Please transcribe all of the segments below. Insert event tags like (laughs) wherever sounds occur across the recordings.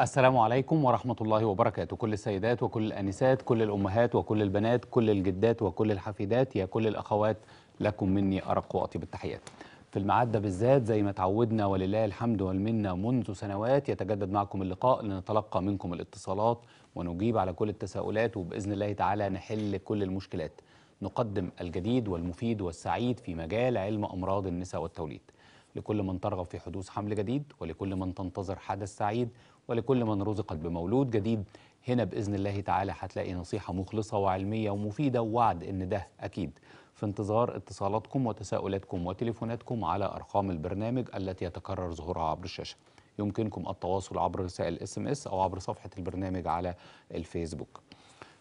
السلام عليكم ورحمة الله وبركاته كل السيدات وكل الأنسات كل الأمهات وكل البنات كل الجدات وكل الحفيدات يا كل الأخوات لكم مني أرق وأطيب التحيات في المعدة بالذات زي ما تعودنا ولله الحمد والمنة منذ سنوات يتجدد معكم اللقاء لنتلقى منكم الاتصالات ونجيب على كل التساؤلات وبإذن الله تعالى نحل كل المشكلات نقدم الجديد والمفيد والسعيد في مجال علم أمراض النساء والتوليد لكل من ترغب في حدوث حمل جديد ولكل من تنتظر حدث سعيد ولكل من رزقت بمولود جديد هنا بإذن الله تعالى هتلاقي نصيحة مخلصة وعلمية ومفيدة ووعد إن ده أكيد في انتظار اتصالاتكم وتساؤلاتكم وتليفوناتكم على أرقام البرنامج التي يتكرر ظهورها عبر الشاشة يمكنكم التواصل عبر رسائل اس ام اس أو عبر صفحة البرنامج على الفيسبوك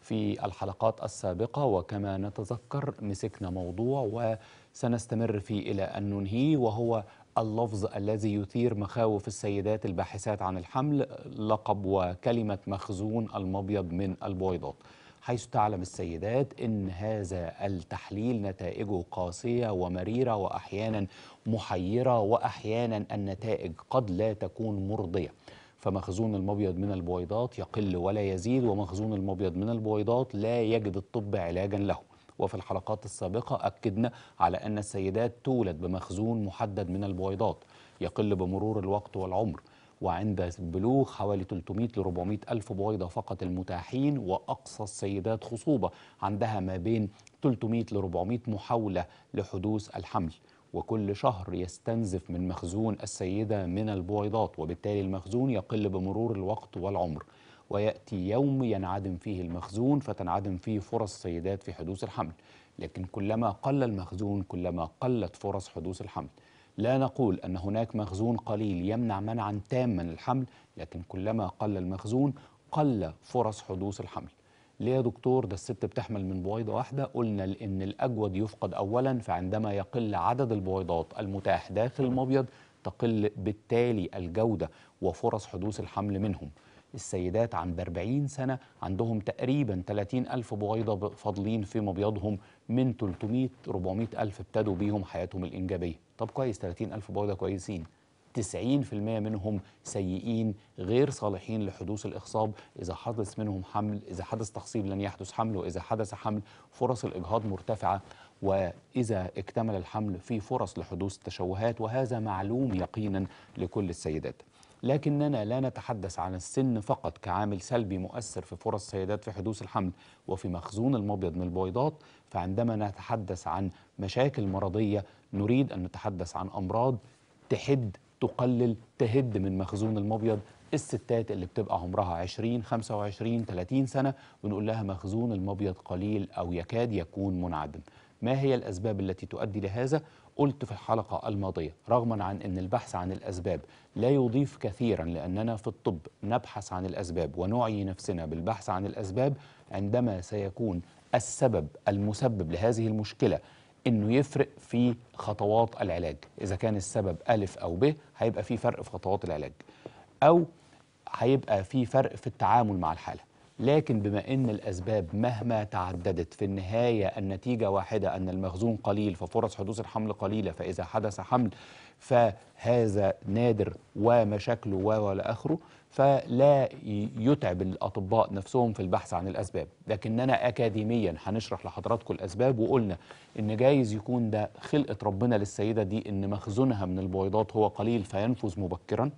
في الحلقات السابقة وكما نتذكر مسكنا موضوع وسنستمر فيه إلى أن ننهيه وهو اللفظ الذي يثير مخاوف السيدات الباحثات عن الحمل لقب وكلمة مخزون المبيض من البويضات حيث تعلم السيدات ان هذا التحليل نتائجه قاسيه ومريره واحيانا محيره واحيانا النتائج قد لا تكون مرضيه فمخزون المبيض من البويضات يقل ولا يزيد ومخزون المبيض من البويضات لا يجد الطب علاجا له وفي الحلقات السابقة أكدنا على أن السيدات تولد بمخزون محدد من البويضات يقل بمرور الوقت والعمر وعند بلوغ حوالي 300 ل 400 ألف بويضة فقط المتاحين وأقصى السيدات خصوبة عندها ما بين 300 ل 400 محاولة لحدوث الحمل وكل شهر يستنزف من مخزون السيدة من البويضات وبالتالي المخزون يقل بمرور الوقت والعمر ويأتي يوم ينعدم فيه المخزون فتنعدم فيه فرص السيدات في حدوث الحمل لكن كلما قل المخزون كلما قلت فرص حدوث الحمل لا نقول أن هناك مخزون قليل يمنع منعا تاما الحمل لكن كلما قل المخزون قل فرص حدوث الحمل ليه يا دكتور ده الست بتحمل من بويضة واحدة قلنا لان الأجود يفقد أولا فعندما يقل عدد البويضات المتاح داخل المبيض تقل بالتالي الجودة وفرص حدوث الحمل منهم السيدات عن 40 سنة عندهم تقريبا 30 ألف بويضة فاضلين في مبيضهم من 300 400 ألف ابتدوا بيهم حياتهم الإنجابية طب كويس 30 ألف بويضة كويسين 90% منهم سيئين غير صالحين لحدوث الإخصاب إذا حدث منهم حمل إذا حدث تخصيب لن يحدث حمل وإذا حدث حمل فرص الإجهاض مرتفعة وإذا اكتمل الحمل في فرص لحدوث تشوهات وهذا معلوم يقينا لكل السيدات لكننا لا نتحدث عن السن فقط كعامل سلبي مؤثر في فرص السيدات في حدوث الحمل وفي مخزون المبيض من البويضات فعندما نتحدث عن مشاكل مرضية نريد أن نتحدث عن أمراض تحد تقلل تهد من مخزون المبيض الستات اللي بتبقى عمرها 20 25 30 سنة ونقول لها مخزون المبيض قليل أو يكاد يكون منعدم ما هي الأسباب التي تؤدي لهذا قلت في الحلقة الماضية رغما عن أن البحث عن الأسباب لا يضيف كثيرا لأننا في الطب نبحث عن الأسباب ونعي نفسنا بالبحث عن الأسباب عندما سيكون السبب المسبب لهذه المشكلة انه يفرق في خطوات العلاج اذا كان السبب الف او ب هيبقى في فرق في خطوات العلاج او هيبقى في فرق في التعامل مع الحاله لكن بما ان الاسباب مهما تعددت في النهايه النتيجه واحده ان المخزون قليل ففرص حدوث الحمل قليله فاذا حدث حمل فهذا نادر ومشاكله ولا اخره فلا يتعب الاطباء نفسهم في البحث عن الاسباب لكننا اكاديميا هنشرح لحضراتكم الاسباب وقلنا ان جايز يكون ده خلقه ربنا للسيده دي ان مخزونها من البويضات هو قليل فينفذ مبكرا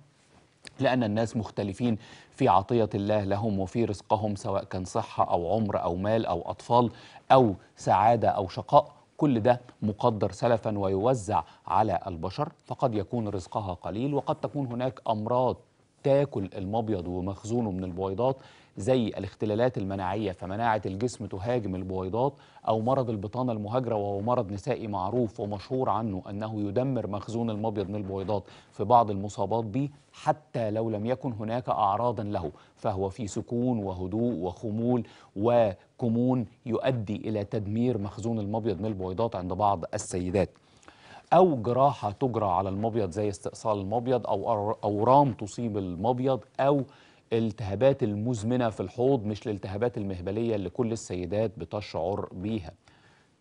لأن الناس مختلفين في عطية الله لهم وفي رزقهم سواء كان صحة أو عمر أو مال أو أطفال أو سعادة أو شقاء كل ده مقدر سلفا ويوزع على البشر فقد يكون رزقها قليل وقد تكون هناك أمراض تاكل المبيض ومخزونه من البويضات زي الاختلالات المناعية فمناعة الجسم تهاجم البويضات أو مرض البطانة المهاجرة وهو مرض نسائي معروف ومشهور عنه أنه يدمر مخزون المبيض من البويضات في بعض المصابات به حتى لو لم يكن هناك أعراضا له فهو في سكون وهدوء وخمول وكمون يؤدي إلى تدمير مخزون المبيض من البويضات عند بعض السيدات أو جراحة تجرى على المبيض زي استئصال المبيض أو أورام تصيب المبيض أو الالتهابات المزمنة في الحوض مش الالتهابات المهبلية اللي كل السيدات بتشعر بيها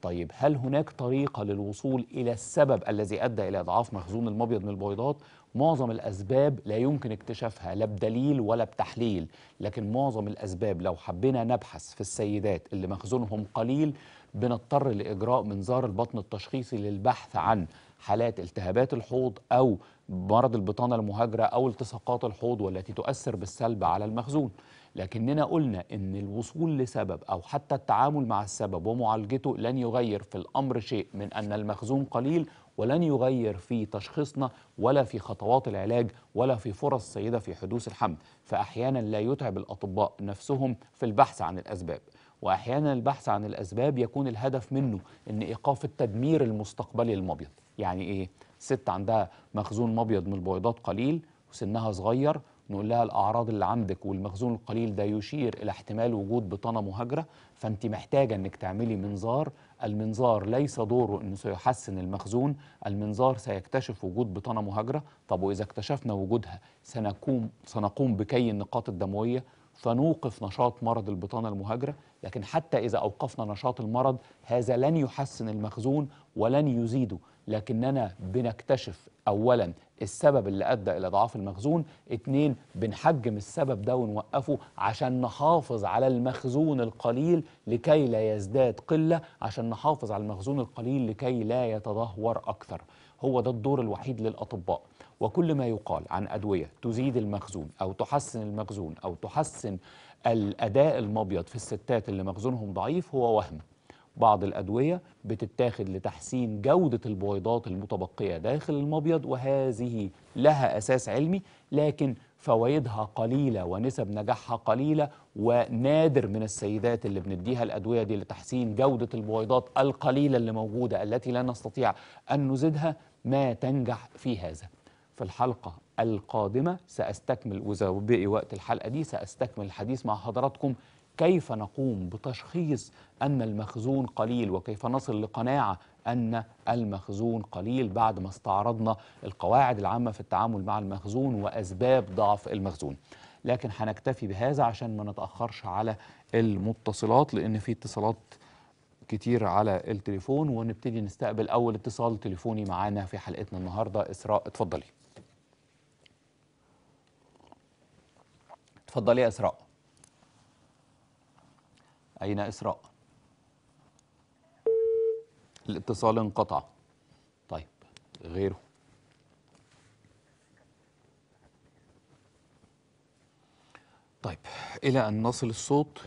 طيب هل هناك طريقة للوصول إلى السبب الذي أدى إلى إضعاف مخزون المبيض من البويضات؟ معظم الأسباب لا يمكن اكتشافها لا بدليل ولا بتحليل لكن معظم الأسباب لو حبينا نبحث في السيدات اللي مخزونهم قليل بنضطر لإجراء منظار البطن التشخيصي للبحث عن حالات التهابات الحوض أو مرض البطانة المهاجرة أو التصاقات الحوض والتي تؤثر بالسلب على المخزون لكننا قلنا ان الوصول لسبب او حتى التعامل مع السبب ومعالجته لن يغير في الامر شيء من ان المخزون قليل ولن يغير في تشخيصنا ولا في خطوات العلاج ولا في فرص سيده في حدوث الحمل فاحيانا لا يتعب الاطباء نفسهم في البحث عن الاسباب واحيانا البحث عن الاسباب يكون الهدف منه ان ايقاف التدمير المستقبلي المبيض يعني ايه ست عندها مخزون مبيض من البويضات قليل وسنها صغير نقول لها الاعراض اللي عندك والمخزون القليل ده يشير الى احتمال وجود بطانه مهاجره فانت محتاجه انك تعملي منظار المنظار ليس دوره انه سيحسن المخزون المنظار سيكتشف وجود بطانه مهاجره طب واذا اكتشفنا وجودها سنقوم سنقوم بكي النقاط الدمويه فنوقف نشاط مرض البطانة المهاجرة لكن حتى إذا أوقفنا نشاط المرض هذا لن يحسن المخزون ولن يزيده لكننا بنكتشف أولا السبب اللي أدى إلى ضعف المخزون اتنين بنحجم السبب ده ونوقفه عشان نحافظ على المخزون القليل لكي لا يزداد قلة عشان نحافظ على المخزون القليل لكي لا يتدهور أكثر هو ده الدور الوحيد للأطباء وكل ما يقال عن أدوية تزيد المخزون أو تحسن المخزون أو تحسن الأداء المبيض في الستات اللي مخزونهم ضعيف هو وهم بعض الأدوية بتتاخد لتحسين جودة البويضات المتبقية داخل المبيض وهذه لها أساس علمي لكن فوائدها قليلة ونسب نجاحها قليلة ونادر من السيدات اللي بنديها الأدوية دي لتحسين جودة البويضات القليلة اللي موجودة التي لا نستطيع أن نزيدها ما تنجح في هذا في الحلقة القادمة سأستكمل وإذا بقي وقت الحلقة دي سأستكمل الحديث مع حضراتكم كيف نقوم بتشخيص أن المخزون قليل وكيف نصل لقناعة أن المخزون قليل بعد ما استعرضنا القواعد العامة في التعامل مع المخزون وأسباب ضعف المخزون لكن هنكتفي بهذا عشان ما نتأخرش على المتصلات لأن في اتصالات كتير على التليفون ونبتدي نستقبل أول اتصال تليفوني معانا في حلقتنا النهاردة إسراء اتفضلي اتفضلي يا إسراء أين إسراء؟ الاتصال انقطع طيب غيره طيب إلى أن نصل الصوت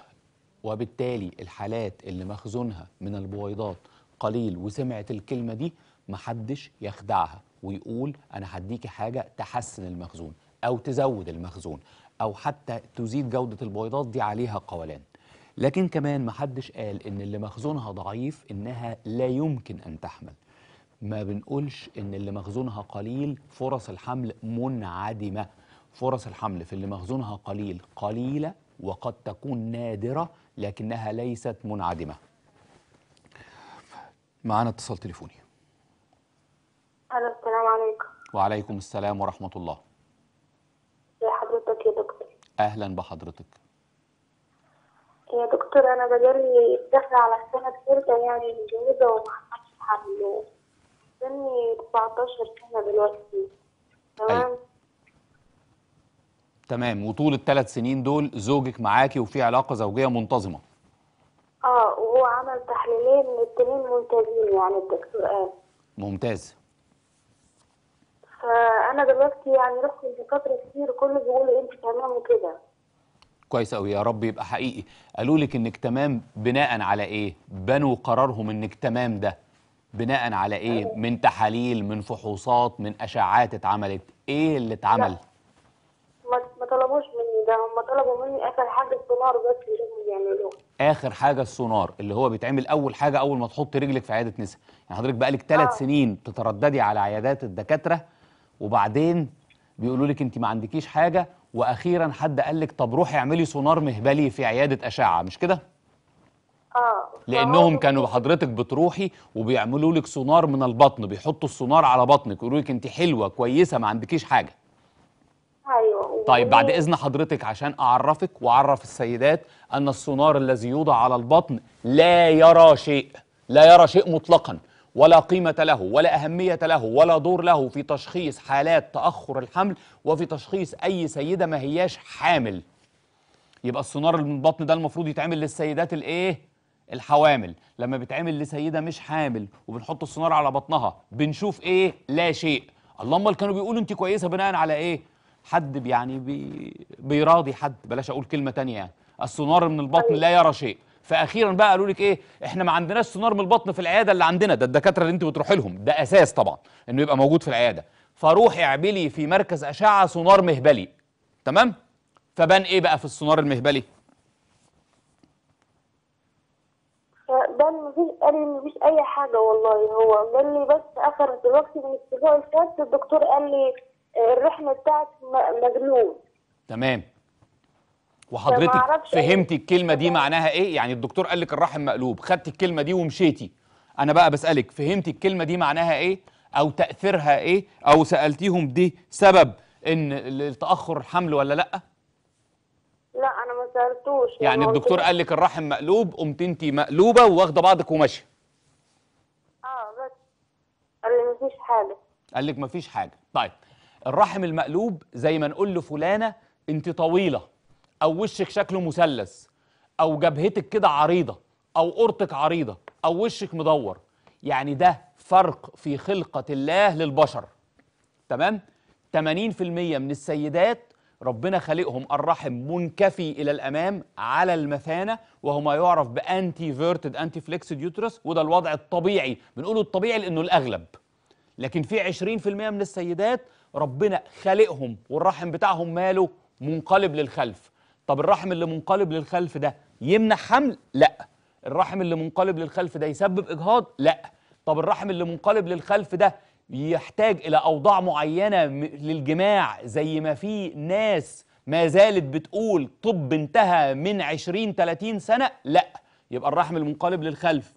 وبالتالي الحالات اللي مخزونها من البويضات قليل وسمعت الكلمة دي محدش يخدعها ويقول أنا هديكي حاجة تحسن المخزون أو تزود المخزون أو حتى تزيد جودة البويضات دي عليها قولان لكن كمان محدش قال ان اللي مخزونها ضعيف انها لا يمكن ان تحمل ما بنقولش ان اللي مخزونها قليل فرص الحمل منعدمه فرص الحمل في اللي مخزونها قليل قليله وقد تكون نادره لكنها ليست منعدمه معانا اتصال تليفوني السلام عليكم وعليكم السلام ورحمه الله يا حضرتك يا دكتور اهلا بحضرتك يا دكتور انا بجري دخل على السنه الثالثه يعني وما ومحصلش حل سني 19 سنه دلوقتي تمام أيوة. تمام وطول الثلاث سنين دول زوجك معاكي وفي علاقه زوجيه منتظمه اه وهو عمل تحليلين الاثنين ممتازين يعني الدكتور قال آه. ممتاز فانا دلوقتي يعني رحت لدكاتره كتير كله بيقول لي إيه، انت تمام وكده كويس قوي يا رب يبقى حقيقي قالوا لك انك تمام بناء على ايه بنوا قرارهم انك تمام ده بناء على ايه أيوة. من تحاليل من فحوصات من اشعات اتعملت ايه اللي اتعمل ما طلبوش مني ده هم طلبوا مني اخر حاجه السونار بس اللي هم بيعملوه اخر حاجه السونار اللي هو بيتعمل اول حاجه اول ما تحط رجلك في عياده نساء يعني حضرتك بقالك ثلاث آه. سنين تترددي على عيادات الدكاتره وبعدين بيقولوا لك انت ما عندكيش حاجه واخيرا حد قال لك طب روحي اعملي سونار مهبلي في عياده اشعه مش كده اه لانهم كانوا حضرتك بتروحي وبيعملوا لك سونار من البطن بيحطوا السونار على بطنك يقولوا لك انت حلوه كويسه ما عندكيش حاجه ايوه طيب بعد اذن حضرتك عشان اعرفك واعرف السيدات ان السونار الذي يوضع على البطن لا يرى شيء لا يرى شيء مطلقا ولا قيمة له ولا أهمية له ولا دور له في تشخيص حالات تأخر الحمل وفي تشخيص أي سيدة ما هياش حامل يبقى السونار البطن ده المفروض يتعمل للسيدات الايه الحوامل لما بيتعمل لسيده مش حامل وبنحط السونار على بطنها بنشوف ايه لا شيء اللهم اللي كانوا بيقولوا انت كويسه بناء على ايه حد يعني بي... بيراضي حد بلاش اقول كلمه تانية يعني السونار من البطن طيب. لا يرى شيء فاخيرا بقى قالوا لك ايه احنا ما عندناش سونار من البطن في العياده اللي عندنا ده الدكاتره اللي انت بتروحي لهم ده اساس طبعا انه يبقى موجود في العياده فروحي اعملي في مركز اشعه سونار مهبلي تمام فبان ايه بقى في السونار المهبلي ده مفيش قال لي مفيش اي حاجه والله هو قال لي بس اخر دلوقتي من الاسبوع الفات الدكتور قال لي آه، الرحمه بتاعك مجنون تمام وحضرتك ايه فهمتي الكلمه دي معناها ايه يعني الدكتور قال لك الرحم مقلوب خدتي الكلمه دي ومشيتي انا بقى بسالك فهمتي الكلمه دي معناها ايه او تاثيرها ايه او سالتيهم دي سبب ان تأخر الحمل ولا لا لا انا ما سالتوش يعني الدكتور قال لك الرحم مقلوب قمت انت مقلوبه وواخده بعضك وماشيه اه بس قال لي مفيش حاجه قال لك مفيش حاجه طيب الرحم المقلوب زي ما نقول لفلانه انت طويله او وشك شكله مثلث او جبهتك كده عريضه او قرطك عريضه او وشك مدور يعني ده فرق في خلقه الله للبشر تمام 80% من السيدات ربنا خلقهم الرحم منكفي الى الامام على المثانه وهو ما يعرف بانتي فيرتد انتي فليكسد يوترس وده الوضع الطبيعي بنقوله الطبيعي لانه الاغلب لكن في 20% من السيدات ربنا خالقهم والرحم بتاعهم ماله منقلب للخلف طب الرحم اللي منقلب للخلف ده يمنع حمل لا الرحم اللي منقلب للخلف ده يسبب اجهاض لا طب الرحم اللي منقلب للخلف ده يحتاج الى اوضاع معينه للجماع زي ما في ناس ما زالت بتقول طب انتهى من 20 30 سنه لا يبقى الرحم المنقلب للخلف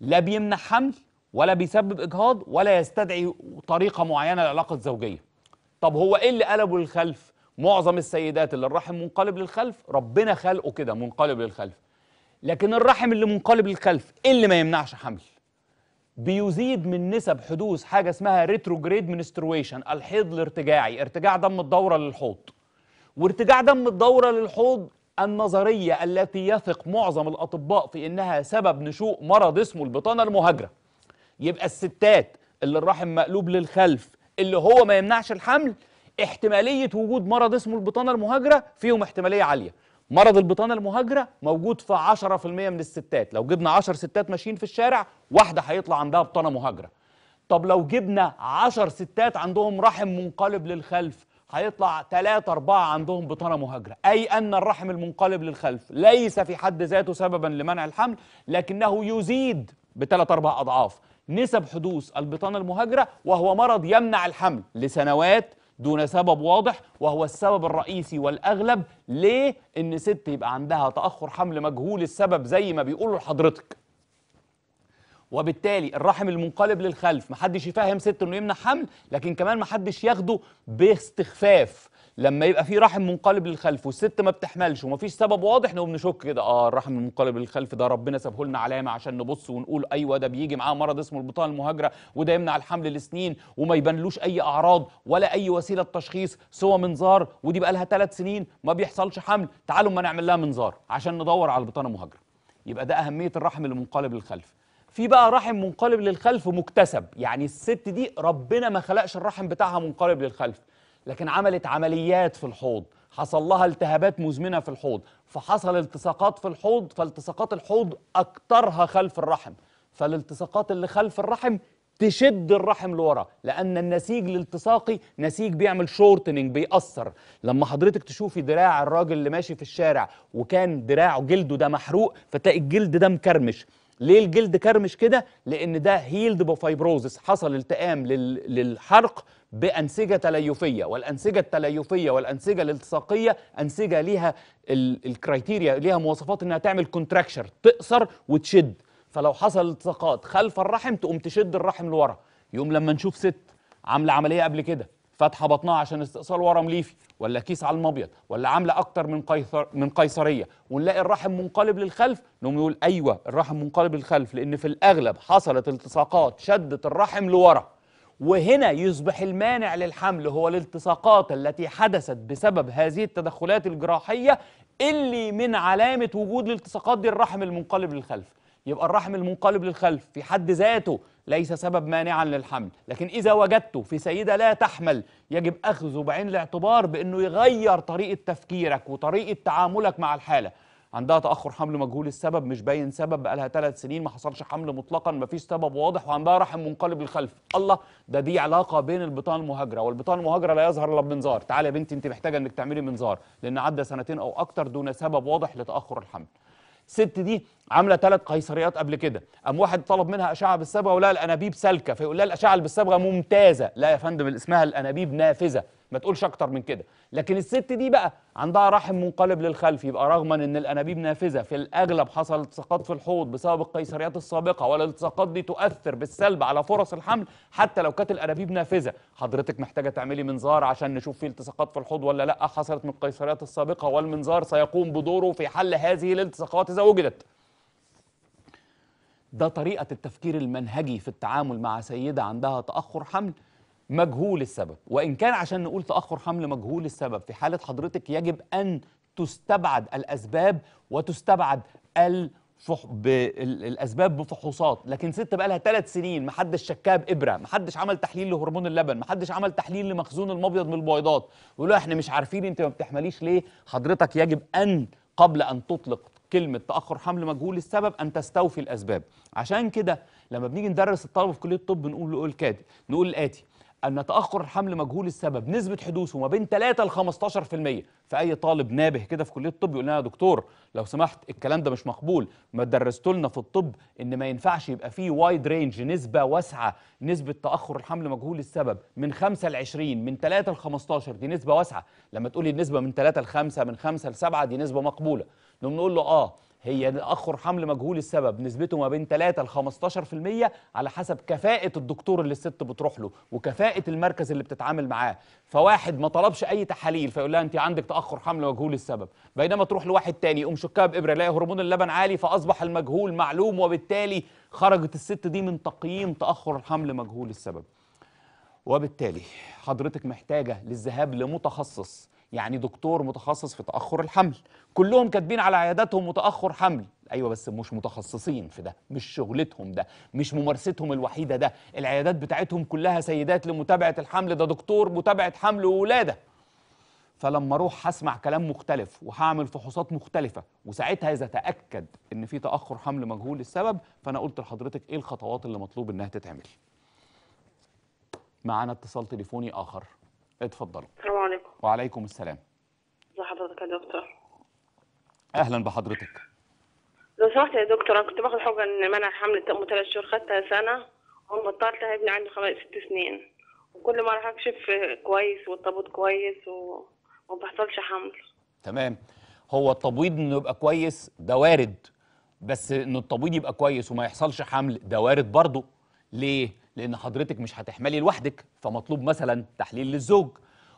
لا بيمنع حمل ولا بيسبب اجهاض ولا يستدعي طريقه معينه للعلاقه الزوجيه طب هو ايه اللي قلبه للخلف معظم السيدات اللي الرحم منقلب للخلف ربنا خلقه كده منقلب للخلف لكن الرحم اللي منقلب للخلف إيه اللي ما يمنعش حمل بيزيد من نسب حدوث حاجه اسمها ريتروجريد منسترويشن الحيض الارتجاعي ارتجاع دم الدوره للحوض وارتجاع دم الدوره للحوض النظريه التي يثق معظم الاطباء في انها سبب نشوء مرض اسمه البطانه المهاجره يبقى الستات اللي الرحم مقلوب للخلف اللي هو ما يمنعش الحمل احتماليه وجود مرض اسمه البطانه المهاجره فيهم احتماليه عاليه مرض البطانه المهاجره موجود في 10% من الستات لو جبنا 10 ستات ماشيين في الشارع واحده هيطلع عندها بطانه مهاجره طب لو جبنا 10 ستات عندهم رحم منقلب للخلف هيطلع 3 4 عندهم بطانه مهاجره اي ان الرحم المنقلب للخلف ليس في حد ذاته سببا لمنع الحمل لكنه يزيد بثلاث اربع اضعاف نسب حدوث البطانه المهاجره وهو مرض يمنع الحمل لسنوات دون سبب واضح وهو السبب الرئيسي والأغلب ليه إن ست يبقى عندها تأخر حمل مجهول السبب زي ما بيقولوا لحضرتك وبالتالي الرحم المنقلب للخلف محدش يفهم ست انه يمنع حمل لكن كمان محدش ياخده باستخفاف لما يبقى في رحم منقلب للخلف والست ما بتحملش ومفيش سبب واضح نقوم نشك كده اه الرحم المنقلب للخلف ده ربنا سابه لنا علامه عشان نبص ونقول ايوه ده بيجي معاه مرض اسمه البطانه المهاجره وده يمنع الحمل لسنين وما يبانلوش اي اعراض ولا اي وسيله تشخيص سوى منظار ودي بقى لها ثلاث سنين ما بيحصلش حمل تعالوا ما نعمل لها منظار عشان ندور على البطانه المهاجره يبقى ده اهميه الرحم المنقلب للخلف في بقى رحم منقلب للخلف مكتسب يعني الست دي ربنا ما خلقش الرحم بتاعها منقلب للخلف لكن عملت عمليات في الحوض حصل لها التهابات مزمنة في الحوض فحصل التصاقات في الحوض فالتصاقات الحوض أكترها خلف الرحم فالالتصاقات اللي خلف الرحم تشد الرحم لورا لان النسيج الالتصاقي نسيج بيعمل شورتنينج بيأثر لما حضرتك تشوفي دراع الراجل اللي ماشي في الشارع وكان دراعه جلده ده محروق فتلاقي الجلد ده مكرمش ليه الجلد كرمش كده لان ده هيلد بوفايبروزس حصل التئام للحرق بانسجه تليفيه والانسجه التليفيه والانسجه الالتصاقيه انسجه ليها الكرايتيريا ليها مواصفات انها تعمل كونتراكشر تقصر وتشد فلو حصل التصاقات خلف الرحم تقوم تشد الرحم لورا يقوم لما نشوف ست عامله عمليه قبل كده فاتحه بطنها عشان استئصال ورم ليفي ولا كيس على المبيض ولا عامله اكتر من قيصر من قيصريه ونلاقي الرحم منقلب للخلف نقوم يقول ايوه الرحم منقلب للخلف لان في الاغلب حصلت التصاقات شدت الرحم لورا وهنا يصبح المانع للحمل هو الالتصاقات التي حدثت بسبب هذه التدخلات الجراحيه اللي من علامه وجود الالتصاقات دي الرحم المنقلب للخلف يبقى الرحم المنقلب للخلف في حد ذاته ليس سبب مانعا للحمل لكن إذا وجدته في سيدة لا تحمل يجب أخذه بعين الاعتبار بأنه يغير طريقة تفكيرك وطريقة تعاملك مع الحالة عندها تأخر حمل مجهول السبب مش باين سبب بقالها ثلاث سنين ما حصلش حمل مطلقا ما فيش سبب واضح وعندها رحم منقلب للخلف الله ده دي علاقة بين البطانة المهاجرة والبطانة المهاجرة لا يظهر إلا بمنظار تعالى يا بنتي أنت محتاجة إنك تعملي منظار لأن عدى سنتين أو أكتر دون سبب واضح لتأخر الحمل الست دي عامله ثلاث قيصريات قبل كده قام واحد طلب منها اشعه بالصبغه ولا الانابيب سالكه فيقول لها الاشعه اللي بالصبغه ممتازه لا يا فندم اسمها الانابيب نافذه ما تقولش اكتر من كده لكن الست دي بقى عندها رحم منقلب للخلف يبقى رغما ان الانابيب نافذه في الاغلب حصل التصاقات في الحوض بسبب القيصريات السابقه والالتصاقات دي تؤثر بالسلب على فرص الحمل حتى لو كانت الانابيب نافذه حضرتك محتاجه تعملي منظار عشان نشوف فيه التصاقات في الحوض ولا لا حصلت من القيصريات السابقه والمنظار سيقوم بدوره في حل هذه الالتصاقات اذا وجدت ده طريقة التفكير المنهجي في التعامل مع سيدة عندها تأخر حمل مجهول السبب وإن كان عشان نقول تأخر حمل مجهول السبب في حالة حضرتك يجب أن تستبعد الأسباب وتستبعد الفح... ب... الأسباب بفحوصات لكن ست بقى لها ثلاث سنين محدش شكاها بإبرة محدش عمل تحليل لهرمون اللبن محدش عمل تحليل لمخزون المبيض من البويضات يقولوا احنا مش عارفين انت ما بتحمليش ليه حضرتك يجب أن قبل أن تطلق كلمة تأخر حمل مجهول السبب أن تستوفي الأسباب عشان كده لما بنيجي ندرس الطلبة في كلية الطب نقول له الكادي نقول الآتي أن تأخر الحمل مجهول السبب نسبة حدوثه ما بين 3 ل 15% فأي طالب نابه كده في كلية الطب يقول لنا يا دكتور لو سمحت الكلام ده مش مقبول ما درستوا لنا في الطب إن ما ينفعش يبقى فيه وايد رينج نسبة واسعة نسبة تأخر الحمل مجهول السبب من 5 ل 20 من 3 ل 15 دي نسبة واسعة لما تقولي النسبة من 3 ل 5 من 5 ل 7 دي نسبة مقبولة نقوم نقول له آه هي تأخر حمل مجهول السبب نسبته ما بين 3 ل 15% على حسب كفاءة الدكتور اللي الست بتروح له وكفاءة المركز اللي بتتعامل معاه فواحد ما طلبش أي تحاليل فيقول لها أنت عندك تأخر حمل مجهول السبب بينما تروح لواحد تاني يقوم شكها بإبرة يلاقي هرمون اللبن عالي فأصبح المجهول معلوم وبالتالي خرجت الست دي من تقييم تأخر الحمل مجهول السبب وبالتالي حضرتك محتاجة للذهاب لمتخصص يعني دكتور متخصص في تاخر الحمل كلهم كاتبين على عياداتهم متاخر حمل ايوه بس مش متخصصين في ده مش شغلتهم ده مش ممارستهم الوحيده ده العيادات بتاعتهم كلها سيدات لمتابعه الحمل ده دكتور متابعه حمل وولاده فلما اروح هسمع كلام مختلف وهعمل فحوصات مختلفه وساعتها اذا تاكد ان في تاخر حمل مجهول السبب فانا قلت لحضرتك ايه الخطوات اللي مطلوب انها تتعمل معانا اتصال تليفوني اخر اتفضلوا السلام عليكم وعليكم السلام ازي حضرتك يا دكتور اهلا بحضرتك لو سمحت يا دكتور انا كنت باخد حجه ان منع حمل التأم ثلاث شهور خدتها سنه وبطلتها ابني عنده خمس ست سنين وكل ما راح اكشف كويس والتابوت كويس وما بحصلش حمل تمام هو التبويض انه يبقى كويس ده وارد بس انه التبويض يبقى كويس وما يحصلش حمل ده وارد برضه ليه لان حضرتك مش هتحملي لوحدك فمطلوب مثلا تحليل للزوج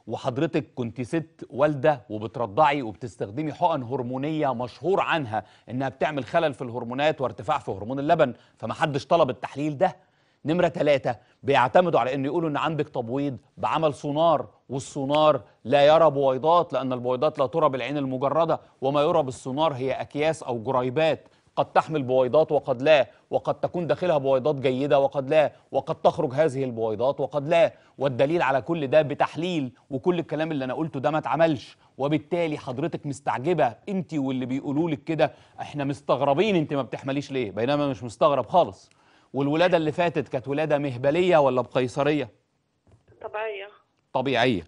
وحضرتك كنت ست والده وبترضعي وبتستخدمي حقن هرمونيه مشهور عنها انها بتعمل خلل في الهرمونات وارتفاع في هرمون اللبن فمحدش طلب التحليل ده نمرة ثلاثة بيعتمدوا على انه يقولوا أن عندك تبويض بعمل سونار والسونار لا يرى بويضات لأن البويضات لا ترى بالعين المجردة وما يرى بالسونار هي أكياس أو جريبات قد تحمل بويضات وقد لا وقد تكون داخلها بويضات جيدة وقد لا وقد تخرج هذه البويضات وقد لا والدليل على كل ده بتحليل وكل الكلام اللي أنا قلته ده ما اتعملش وبالتالي حضرتك مستعجبة أنت واللي بيقولوا لك كده احنا مستغربين أنت ما بتحمليش ليه بينما مش مستغرب خالص والولادة اللي فاتت كانت ولادة مهبلية ولا بقيصرية؟ طبيعية طبيعية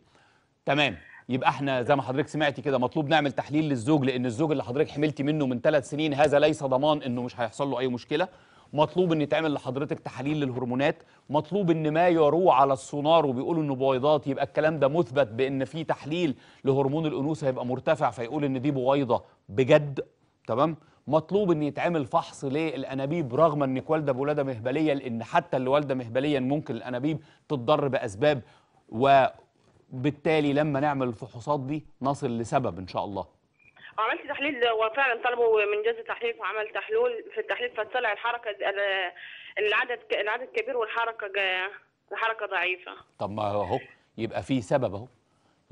تمام يبقى احنا زي ما حضرتك سمعتي كده مطلوب نعمل تحليل للزوج لان الزوج اللي حضرتك حملتي منه من ثلاث سنين هذا ليس ضمان انه مش هيحصل له اي مشكله مطلوب ان يتعمل لحضرتك تحاليل للهرمونات مطلوب ان ما يروه على السونار وبيقولوا انه بويضات يبقى الكلام ده مثبت بان في تحليل لهرمون الانوثه هيبقى مرتفع فيقول ان دي بويضه بجد تمام مطلوب ان يتعمل فحص للانابيب رغم انك والده بولاده مهبليه لان حتى اللي والده مهبليا ممكن الانابيب تتضر باسباب و بالتالي لما نعمل الفحوصات دي نصل لسبب ان شاء الله عملت تحليل وفعلا طلبوا من جهاز التحليل فعمل تحلول في التحليل فطلع الحركه العدد العدد كبير والحركه الحركه ضعيفه طب ما هو يبقى في سبب اهو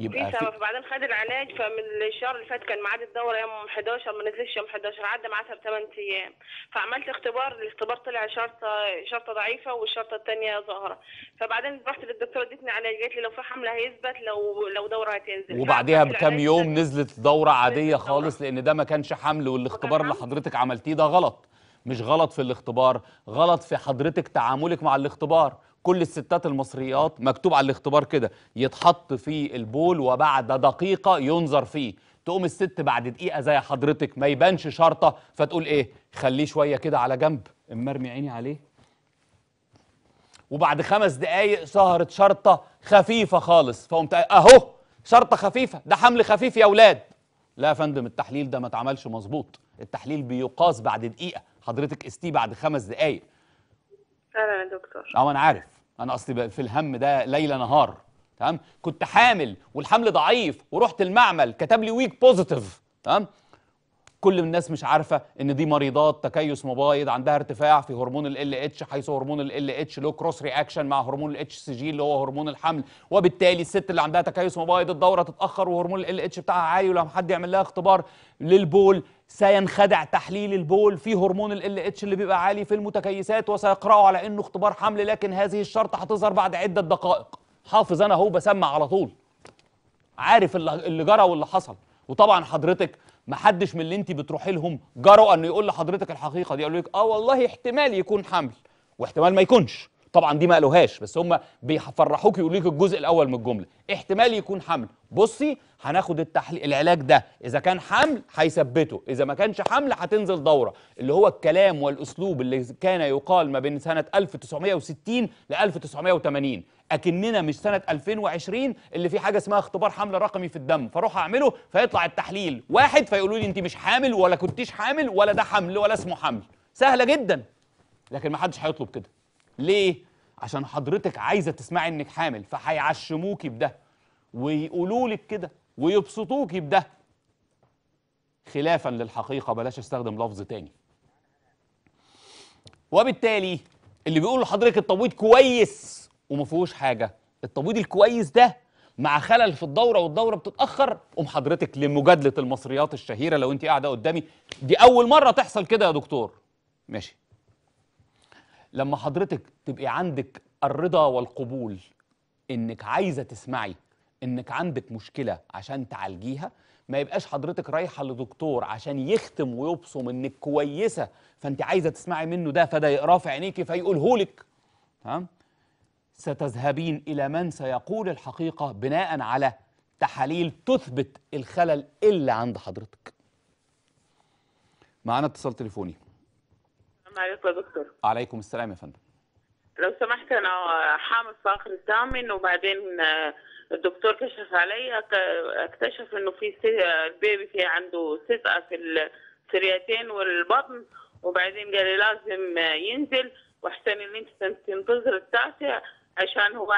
يبقى في سبب فبعدين خد العلاج فمن الشهر اللي فات كان ميعاد الدوره يوم 11 ما نزلش يوم 11 عدى معاها ب 8 ايام فعملت اختبار الاختبار طلع شرطه شرطه ضعيفه والشرطه الثانيه ظاهره فبعدين رحت للدكتوره ادتني علاج قالت لي لو في حمله هيثبت لو لو دوره هتنزل وبعديها بكام يوم نزلت دوره عاديه نزلت خالص لان ده ما كانش حمل والاختبار اللي حضرتك عملتيه ده غلط مش غلط في الاختبار غلط في حضرتك تعاملك مع الاختبار كل الستات المصريات مكتوب على الاختبار كده يتحط في البول وبعد دقيقة ينظر فيه تقوم الست بعد دقيقة زي حضرتك ما يبانش شرطة فتقول ايه خليه شوية كده على جنب مرمي عيني عليه وبعد خمس دقايق سهرت شرطة خفيفة خالص فقمت اهو شرطة خفيفة ده حمل خفيف يا ولاد لا يا فندم التحليل ده ما اتعملش مظبوط التحليل بيقاس بعد دقيقة حضرتك استيه بعد خمس دقايق اهلا يا دكتور اه انا عارف انا اصلي في الهم ده ليل نهار تمام كنت حامل والحمل ضعيف ورحت المعمل كتب لي ويك بوزيتيف تمام كل الناس مش عارفه ان دي مريضات تكيس مبايض عندها ارتفاع في هرمون ال ال اتش حيث هرمون ال ال اتش له كروس رياكشن مع هرمون الاتش سي جي اللي هو هرمون الحمل وبالتالي الست اللي عندها تكيس مبايض الدوره تتاخر وهرمون ال ال اتش بتاعها عالي ولما حد يعمل لها اختبار للبول سينخدع تحليل البول في هرمون ال ال اتش اللي بيبقى عالي في المتكيسات وسيقرأوا على انه اختبار حمل لكن هذه الشرطه هتظهر بعد عده دقائق حافظ انا اهو بسمع على طول عارف اللي جرى واللي حصل وطبعا حضرتك محدش من اللي انت بتروحي لهم جرؤ انه يقول لحضرتك الحقيقه دي يقول لك اه والله احتمال يكون حمل واحتمال ما يكونش طبعا دي ما قالوهاش بس هم بيفرحوك يقولوا لك الجزء الاول من الجمله احتمال يكون حمل بصي هناخد التحليل العلاج ده اذا كان حمل هيثبته اذا ما كانش حمل هتنزل دوره اللي هو الكلام والاسلوب اللي كان يقال ما بين سنه 1960 ل 1980 اكننا مش سنه 2020 اللي في حاجه اسمها اختبار حمل رقمي في الدم فاروح اعمله فيطلع التحليل واحد فيقولوا لي انت مش حامل ولا كنتيش حامل ولا ده حمل ولا اسمه حمل سهله جدا لكن ما حدش هيطلب كده ليه عشان حضرتك عايزه تسمعي انك حامل فهيعشموكي بده ويقولوا لك كده ويبسطوكي بده خلافا للحقيقه بلاش استخدم لفظ تاني وبالتالي اللي بيقول لحضرتك التبويض كويس وما فيهوش حاجه التبويض الكويس ده مع خلل في الدوره والدوره بتتاخر قوم حضرتك لمجادله المصريات الشهيره لو انت قاعده قدامي دي اول مره تحصل كده يا دكتور ماشي لما حضرتك تبقي عندك الرضا والقبول انك عايزه تسمعي انك عندك مشكله عشان تعالجيها ما يبقاش حضرتك رايحه لدكتور عشان يختم ويبصم انك كويسه فانت عايزه تسمعي منه ده فده يقراه في عينيكي لك تمام ستذهبين الى من سيقول الحقيقه بناء على تحاليل تثبت الخلل اللي عند حضرتك معانا اتصال تليفوني عليك يا دكتور عليكم السلام يا فندم لو سمحت انا حامل فاخر الثامن وبعدين آه، الدكتور كشف عليا اكتشف انه في البيبي في عنده سفقه في الثريتين والبطن وبعدين قال لي لازم آه، ينزل واحسن ان انت تنتظر التاسع عشان هو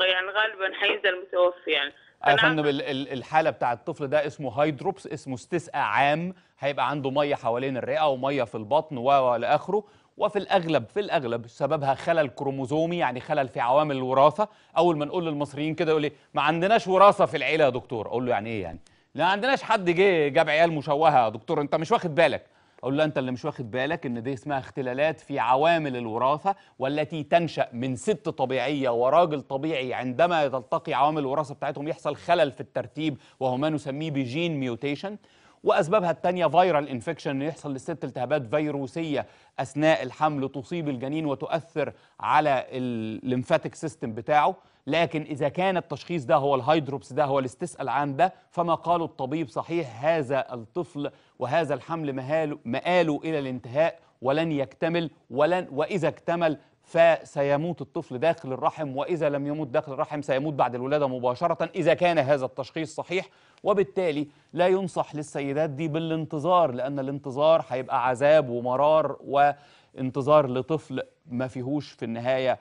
يعني غالبا حينزل متوفي يعني آه، يا فندم الحاله بتاع الطفل ده اسمه هايدروبس اسمه استسقاء عام هيبقى عنده ميه حوالين الرئه وميه في البطن والى اخره وفي الاغلب في الاغلب سببها خلل كروموزومي يعني خلل في عوامل الوراثه اول ما نقول للمصريين كده يقول لي ما عندناش وراثه في العيله يا دكتور اقول له يعني ايه يعني لا عندناش حد جه جاب عيال مشوهه يا دكتور انت مش واخد بالك اقول له انت اللي مش واخد بالك ان دي اسمها اختلالات في عوامل الوراثه والتي تنشا من ست طبيعيه وراجل طبيعي عندما تلتقي عوامل الوراثه بتاعتهم يحصل خلل في الترتيب وهو ما نسميه بجين ميوتيشن وأسبابها الثانية فيرال انفكشن يحصل للست التهابات فيروسية أثناء الحمل تصيب الجنين وتؤثر على الليمفاتيك سيستم بتاعه لكن إذا كان التشخيص ده هو الهيدروبس ده هو الاستسال عام ده فما قاله الطبيب صحيح هذا الطفل وهذا الحمل مآله, مآله إلى الانتهاء ولن يكتمل ولن وإذا اكتمل فسيموت الطفل داخل الرحم وإذا لم يموت داخل الرحم سيموت بعد الولادة مباشرة إذا كان هذا التشخيص صحيح وبالتالي لا ينصح للسيدات دي بالانتظار لأن الانتظار هيبقى عذاب ومرار وانتظار لطفل ما فيهوش في النهاية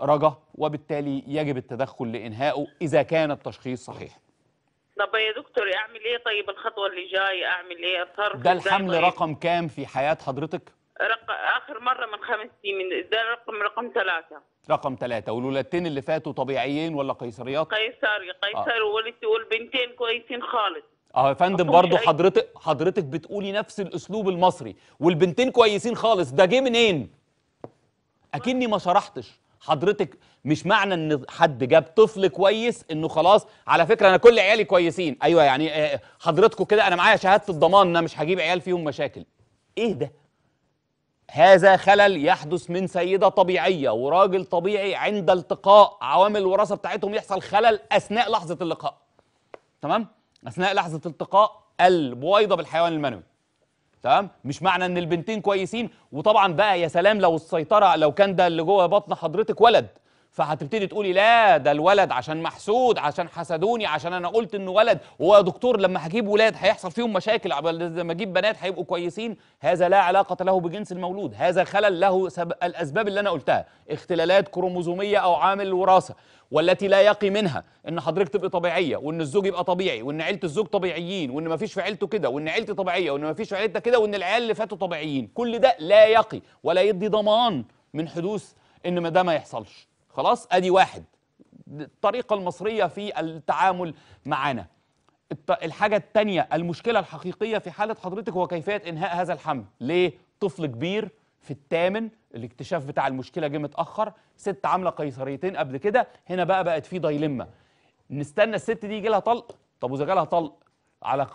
رجا وبالتالي يجب التدخل لإنهائه إذا كان التشخيص صحيح طب يا دكتور اعمل ايه طيب الخطوه اللي جاي اعمل ايه ده الحمل طيب؟ رقم كام في حياه حضرتك رق... اخر مره من خمس سنين ده رقم رقم ثلاثه رقم ثلاثة والولادتين اللي فاتوا طبيعيين ولا قيصريات؟ قيصري قيصري آه. وولدتي والبنتين كويسين خالص اه يا فندم برضه حضرتك حضرتك بتقولي نفس الاسلوب المصري والبنتين كويسين خالص ده جه منين؟ اكني ما شرحتش حضرتك مش معنى ان حد جاب طفل كويس انه خلاص على فكره انا كل عيالي كويسين ايوه يعني آه، آه، حضرتكم كده انا معايا شهاده الضمان انا مش هجيب عيال فيهم مشاكل ايه ده هذا خلل يحدث من سيدة طبيعية وراجل طبيعي عند التقاء عوامل الوراثة بتاعتهم يحصل خلل أثناء لحظة اللقاء تمام؟ أثناء لحظة التقاء البويضة بالحيوان المنوي تمام؟ مش معنى إن البنتين كويسين وطبعا بقى يا سلام لو السيطرة لو كان ده اللي جوه بطن حضرتك ولد فهتبتدي تقولي لا ده الولد عشان محسود عشان حسدوني عشان انا قلت انه ولد ويا دكتور لما هجيب ولاد هيحصل فيهم مشاكل لما اجيب بنات هيبقوا كويسين هذا لا علاقه له بجنس المولود هذا خلل له سب... الاسباب اللي انا قلتها اختلالات كروموزوميه او عامل الوراثه والتي لا يقي منها ان حضرتك تبقي طبيعيه وان الزوج يبقى طبيعي وان عيله الزوج طبيعيين وان ما فيش في عيلته كده وان عيلتي طبيعيه وان ما فيش في عيلتها كده وان العيال اللي فاتوا طبيعيين كل ده لا يقي ولا يدي ضمان من حدوث ان ما ده ما يحصلش خلاص ادي واحد الطريقه المصريه في التعامل معنا الحاجه الثانيه المشكله الحقيقيه في حاله حضرتك هو كيفيه انهاء هذا الحمل ليه طفل كبير في الثامن الاكتشاف بتاع المشكله جه متاخر ست عامله قيصريتين قبل كده هنا بقى بقت في ضيلمة نستنى الست دي يجي لها طلق طب واذا جالها طلق على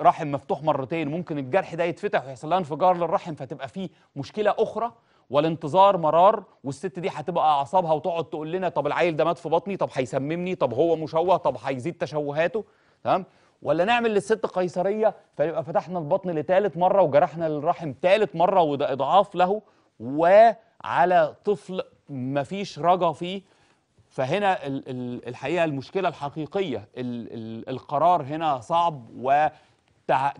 رحم مفتوح مرتين ممكن الجرح ده يتفتح ويحصل لها انفجار للرحم فتبقى فيه مشكله اخرى والانتظار مرار والست دي هتبقى اعصابها وتقعد تقول لنا طب العيل ده مات في بطني طب هيسممني طب هو مشوه طب هيزيد تشوهاته تمام ولا نعمل للست قيصريه فيبقى فتحنا البطن لثالث مره وجرحنا الرحم ثالث مره وده اضعاف له وعلى طفل مفيش رجا فيه فهنا الحقيقه المشكله الحقيقيه القرار هنا صعب و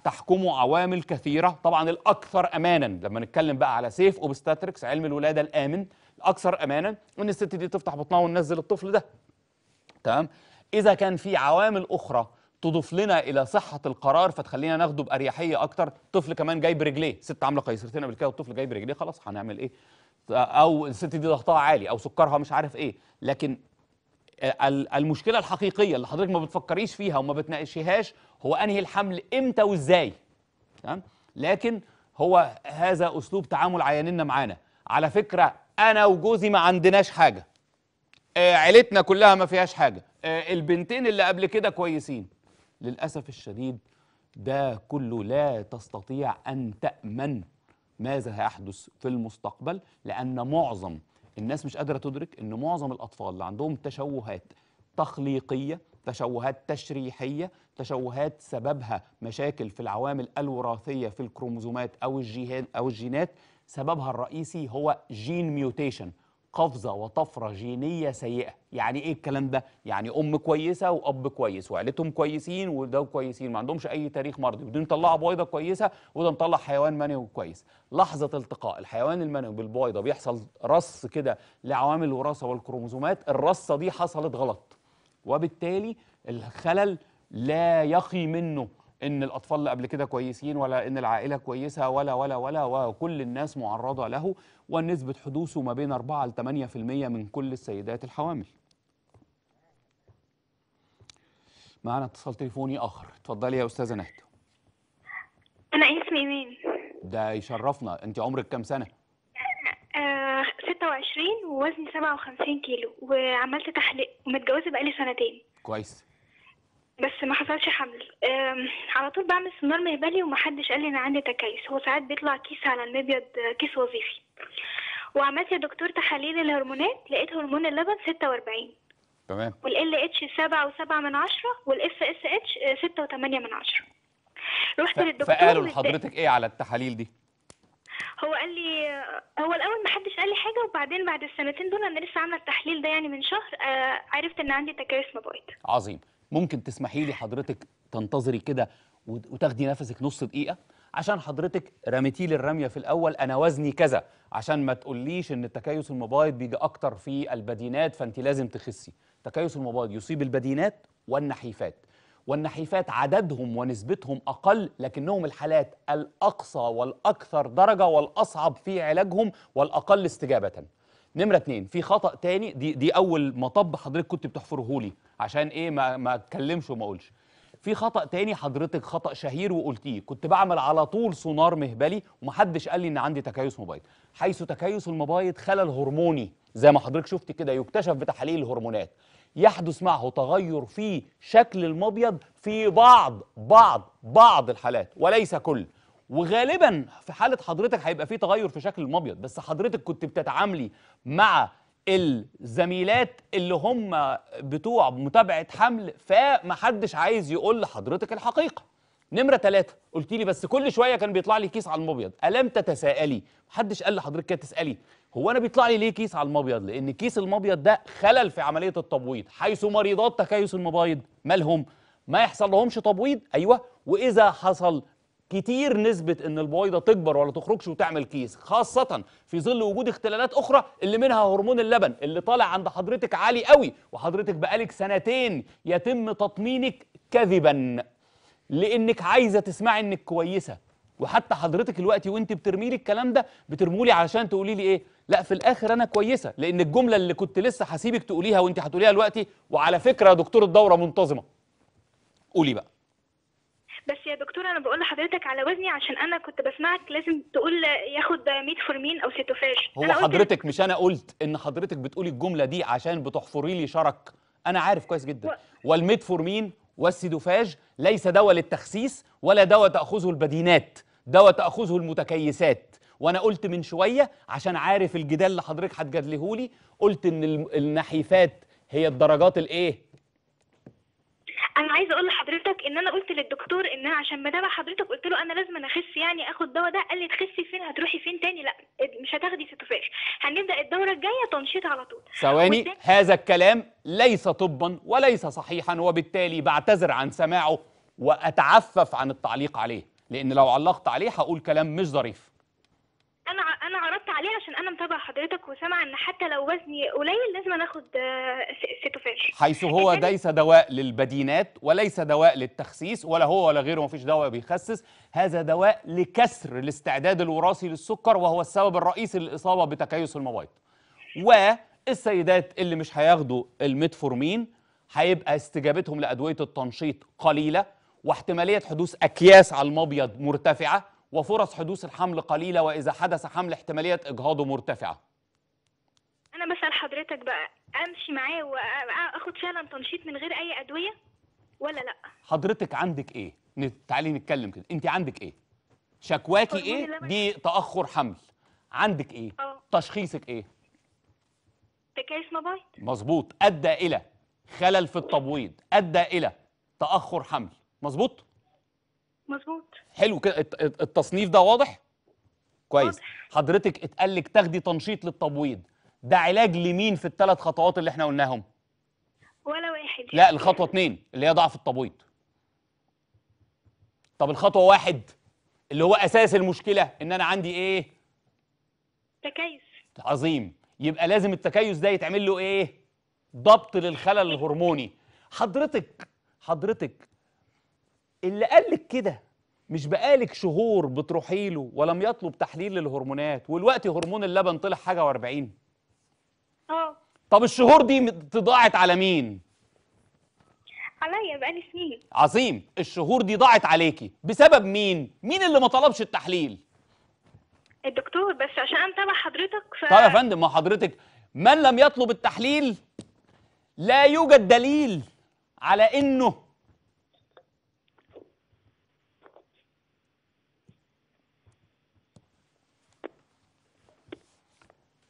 تحكمه عوامل كثيرة طبعا الأكثر أمانا لما نتكلم بقى على سيف أوبستاتريكس علم الولادة الآمن الأكثر أمانا إن الست دي تفتح بطنها وننزل الطفل ده تمام إذا كان في عوامل أخرى تضيف لنا الى صحه القرار فتخلينا ناخده باريحيه اكتر طفل كمان جاي برجليه ست عامله قيصرتين قبل كده والطفل جاي برجليه خلاص هنعمل ايه او الست دي ضغطها عالي او سكرها مش عارف ايه لكن المشكله الحقيقيه اللي حضرتك ما بتفكريش فيها وما بتناقشيهاش هو انهي الحمل امتى وازاي تمام لكن هو هذا اسلوب تعامل عياننا معانا على فكره انا وجوزي ما عندناش حاجه آه، عيلتنا كلها ما فيهاش حاجه آه، البنتين اللي قبل كده كويسين للاسف الشديد ده كله لا تستطيع ان تامن ماذا هيحدث في المستقبل لان معظم الناس مش قادره تدرك ان معظم الاطفال اللي عندهم تشوهات تخليقيه تشوهات تشريحيه تشوهات سببها مشاكل في العوامل الوراثيه في الكروموزومات او الجينات او الجينات سببها الرئيسي هو جين ميوتيشن قفزه وطفره جينيه سيئه يعني ايه الكلام ده يعني ام كويسه واب كويس وعيلتهم كويسين وده كويسين ما عندهمش اي تاريخ مرضي ودي نطلع بويضه كويسه وده مطلع حيوان منوي كويس لحظه التقاء الحيوان المنوي بالبويضه بيحصل رص كده لعوامل الوراثه والكروموزومات الرصه دي حصلت غلط وبالتالي الخلل لا يقي منه ان الاطفال اللي قبل كده كويسين ولا ان العائله كويسه ولا ولا ولا وكل الناس معرضه له ونسبه حدوثه ما بين 4 ل 8% من كل السيدات الحوامل. معانا اتصال تليفوني اخر، اتفضلي يا استاذه نهد. انا اسمي ايمان. ده يشرفنا، انت عمرك كام سنه؟ آه 26 ووزني 57 كيلو وعملت تحليق ومتجوزه بقالي سنتين. كويس. بس ما حصلش حمل على طول بعمل سونار مهبلي ومحدش قال لي انا عندي تكيس هو ساعات بيطلع كيس على المبيض كيس وظيفي وعملت يا دكتور تحاليل الهرمونات لقيت هرمون اللبن 46 تمام والال اتش 7 و7 من 10 والاف اس اتش 6 و8 من 10 رحت ف... للدكتور فقالوا لحضرتك ايه على التحاليل دي؟ هو قال لي هو الاول ما حدش قال لي حاجه وبعدين بعد السنتين دول انا لسه عامله التحليل ده يعني من شهر آه، عرفت ان عندي تكيس مبايض عظيم ممكن تسمحي لي حضرتك تنتظري كده وتاخدي نفسك نص دقيقه عشان حضرتك رميتي لي الرميه في الاول انا وزني كذا عشان ما تقوليش ان التكيس المبايض بيجي اكتر في البدينات فانت لازم تخسي تكيس المبايض يصيب البدينات والنحيفات والنحيفات عددهم ونسبتهم اقل لكنهم الحالات الاقصى والاكثر درجه والاصعب في علاجهم والاقل استجابه نمره اتنين في خطا تاني دي دي اول مطب حضرتك كنت بتحفره لي عشان ايه ما ما اتكلمش وما اقولش في خطا تاني حضرتك خطا شهير وقلتيه كنت بعمل على طول سونار مهبلي ومحدش قال لي ان عندي تكيس مبايض حيث تكيس المبايض خلل هرموني زي ما حضرتك شفت كده يكتشف بتحاليل الهرمونات يحدث معه تغير في شكل المبيض في بعض بعض بعض الحالات وليس كل وغالبا في حاله حضرتك هيبقى في تغير في شكل المبيض بس حضرتك كنت بتتعاملي مع الزميلات اللي هم بتوع متابعه حمل فمحدش عايز يقول لحضرتك الحقيقه نمره ثلاثة قلت لي بس كل شويه كان بيطلع لي كيس على المبيض الم تتساءلي محدش قال لحضرتك كده تسالي هو انا بيطلع لي ليه كيس على المبيض لان كيس المبيض ده خلل في عمليه التبويض حيث مريضات تكيس المبايض مالهم ما يحصل لهمش تبويض ايوه واذا حصل كتير نسبه ان البويضه تكبر ولا تخرجش وتعمل كيس خاصه في ظل وجود اختلالات اخرى اللي منها هرمون اللبن اللي طالع عند حضرتك عالي قوي وحضرتك بقالك سنتين يتم تطمينك كذبا لانك عايزه تسمعي انك كويسه وحتى حضرتك الوقت وانت بترمي لي الكلام ده بترموا لي علشان تقولي لي ايه لا في الاخر انا كويسه لان الجمله اللي كنت لسه هسيبك تقوليها وانت هتقوليها دلوقتي وعلى فكره يا دكتور الدوره منتظمه قولي بقى بس يا دكتور انا بقول لحضرتك على وزني عشان انا كنت بسمعك لازم تقول ياخد ميتفورمين او سيتوفاج هو أنا حضرتك مش انا قلت ان حضرتك بتقولي الجمله دي عشان بتحفري لي شرك انا عارف كويس جدا و... والميتفورمين والسيدوفاج ليس دواء للتخسيس ولا دواء تاخذه البدينات دواء تاخذه المتكيسات وانا قلت من شويه عشان عارف الجدال اللي حضرتك هتجادلهولي قلت ان النحيفات هي الدرجات الايه انا عايز اقول لحضرتك ان انا قلت للدكتور ان انا عشان بتابع حضرتك قلت له انا لازم انا اخس يعني اخد الدواء ده قال لي تخسي فين هتروحي فين تاني لا مش هتاخدي ستوفاش هنبدا الدوره الجايه تنشيط على طول ثواني هذا الكلام ليس طبا وليس صحيحا وبالتالي بعتذر عن سماعه واتعفف عن التعليق عليه لان لو علقت عليه هقول كلام مش ظريف انا انا عرضت عليه عشان انا متابع حضرتك وسامع ان حتى لو وزني قليل لازم اخد آه، سيتوفيل حيث هو ليس دواء للبدينات وليس دواء للتخسيس ولا هو ولا غيره مفيش دواء بيخسس هذا دواء لكسر الاستعداد الوراثي للسكر وهو السبب الرئيسي للاصابه بتكيس المبايض والسيدات اللي مش هياخدوا الميتفورمين هيبقى استجابتهم لادويه التنشيط قليله واحتماليه حدوث اكياس على المبيض مرتفعه وفرص حدوث الحمل قليله واذا حدث حمل احتماليه اجهاضه مرتفعه انا بسال حضرتك بقى امشي معاه واخد فعلا تنشيط من غير اي ادويه ولا لا حضرتك عندك ايه تعالي نتكلم كده انت عندك ايه شكواكي ايه دي تاخر حمل عندك ايه أوه. تشخيصك ايه تكيس مبايض مظبوط ادى الى خلل في التبويض ادى الى تاخر حمل مظبوط مظبوط حلو كده التصنيف ده واضح كويس واضح. حضرتك اتقال لك تاخدي تنشيط للتبويض ده علاج لمين في الثلاث خطوات اللي احنا قلناهم ولا واحد لا الخطوه اتنين اللي هي ضعف التبويض طب الخطوه واحد اللي هو اساس المشكله ان انا عندي ايه تكيس عظيم يبقى لازم التكيس ده يتعمل له ايه ضبط للخلل الهرموني حضرتك حضرتك اللي قالك كده مش بقالك شهور بتروحي له ولم يطلب تحليل للهرمونات والوقت هرمون اللبن طلع حاجه و40 اه طب الشهور دي ضاعت على مين عليا بقالي سنين عظيم الشهور دي ضاعت عليكي بسبب مين مين اللي ما طلبش التحليل الدكتور بس عشان انا حضرتك ف... طب يا فندم ما حضرتك من لم يطلب التحليل لا يوجد دليل على انه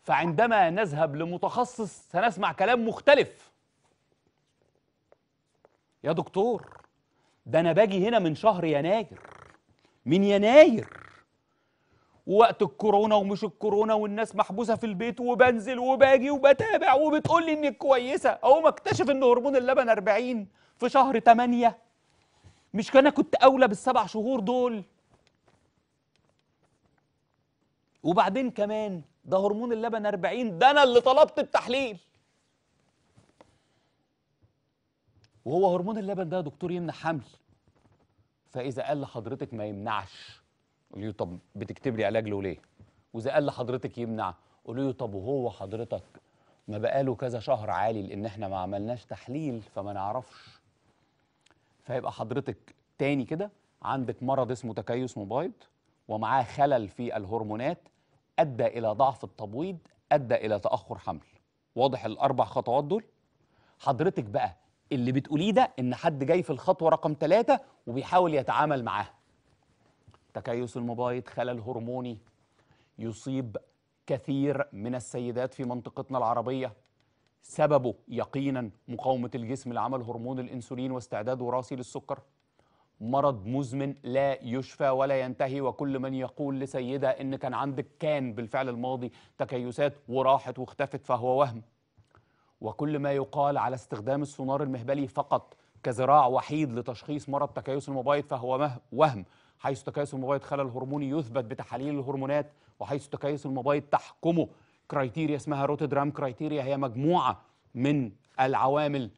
فعندما نذهب لمتخصص سنسمع كلام مختلف يا دكتور ده انا باجي هنا من شهر يناير من يناير ووقت الكورونا ومش الكورونا والناس محبوسه في البيت وبنزل وباجي وبتابع وبتقول لي اني كويسه اقوم اكتشف ان هرمون اللبن 40 في شهر 8 مش كان كنت اولى بالسبع شهور دول وبعدين كمان ده هرمون اللبن 40 ده انا اللي طلبت التحليل وهو هرمون اللبن ده يا دكتور يمنع حمل فاذا قال لحضرتك ما يمنعش قولي له طب بتكتب لي علاج له ليه واذا قال لحضرتك يمنع قولي له طب وهو حضرتك ما بقاله كذا شهر عالي لان احنا ما عملناش تحليل فما نعرفش فيبقى حضرتك تاني كده عندك مرض اسمه تكيس مبايض ومعاه خلل في الهرمونات ادى الى ضعف التبويض ادى الى تاخر حمل واضح الاربع خطوات دول حضرتك بقى اللي بتقوليه ده ان حد جاي في الخطوه رقم ثلاثة وبيحاول يتعامل معاه تكيس المبايض خلل هرموني يصيب كثير من السيدات في منطقتنا العربيه سببه يقينا مقاومه الجسم لعمل هرمون الانسولين واستعداد وراثي للسكر مرض مزمن لا يشفى ولا ينتهي وكل من يقول لسيدة إن كان عندك كان بالفعل الماضي تكيسات وراحت واختفت فهو وهم وكل ما يقال على استخدام السونار المهبلي فقط كذراع وحيد لتشخيص مرض تكيس المبايض فهو وهم حيث تكيس المبايض خلل هرموني يثبت بتحاليل الهرمونات وحيث تكيس المبايض تحكمه كرايتيريا اسمها روتدرام كرايتيريا هي مجموعة من العوامل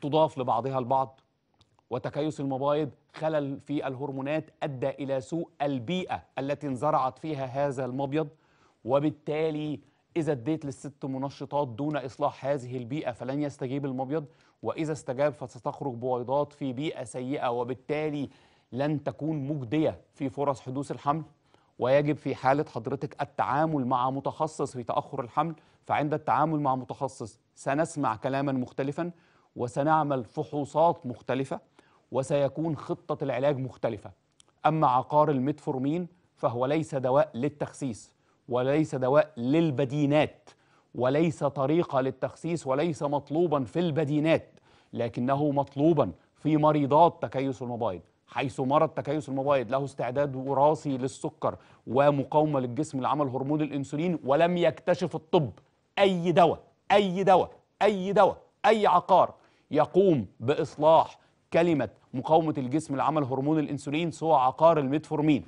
تضاف لبعضها البعض وتكيس المبايض خلل في الهرمونات أدى إلى سوء البيئة التي انزرعت فيها هذا المبيض وبالتالي إذا اديت للست منشطات دون إصلاح هذه البيئة فلن يستجيب المبيض وإذا استجاب فستخرج بويضات في بيئة سيئة وبالتالي لن تكون مجدية في فرص حدوث الحمل ويجب في حالة حضرتك التعامل مع متخصص في تأخر الحمل فعند التعامل مع متخصص سنسمع كلاما مختلفا وسنعمل فحوصات مختلفة وسيكون خطة العلاج مختلفة أما عقار الميتفورمين فهو ليس دواء للتخسيس وليس دواء للبدينات وليس طريقة للتخسيس وليس مطلوبا في البدينات لكنه مطلوبا في مريضات تكيس المبايض حيث مرض تكيس المبايض له استعداد وراثي للسكر ومقاومة للجسم لعمل هرمون الأنسولين ولم يكتشف الطب أي دواء أي دواء أي دواء أي عقار يقوم بإصلاح كلمة مقاومة الجسم لعمل هرمون الأنسولين سوى عقار الميتفورمين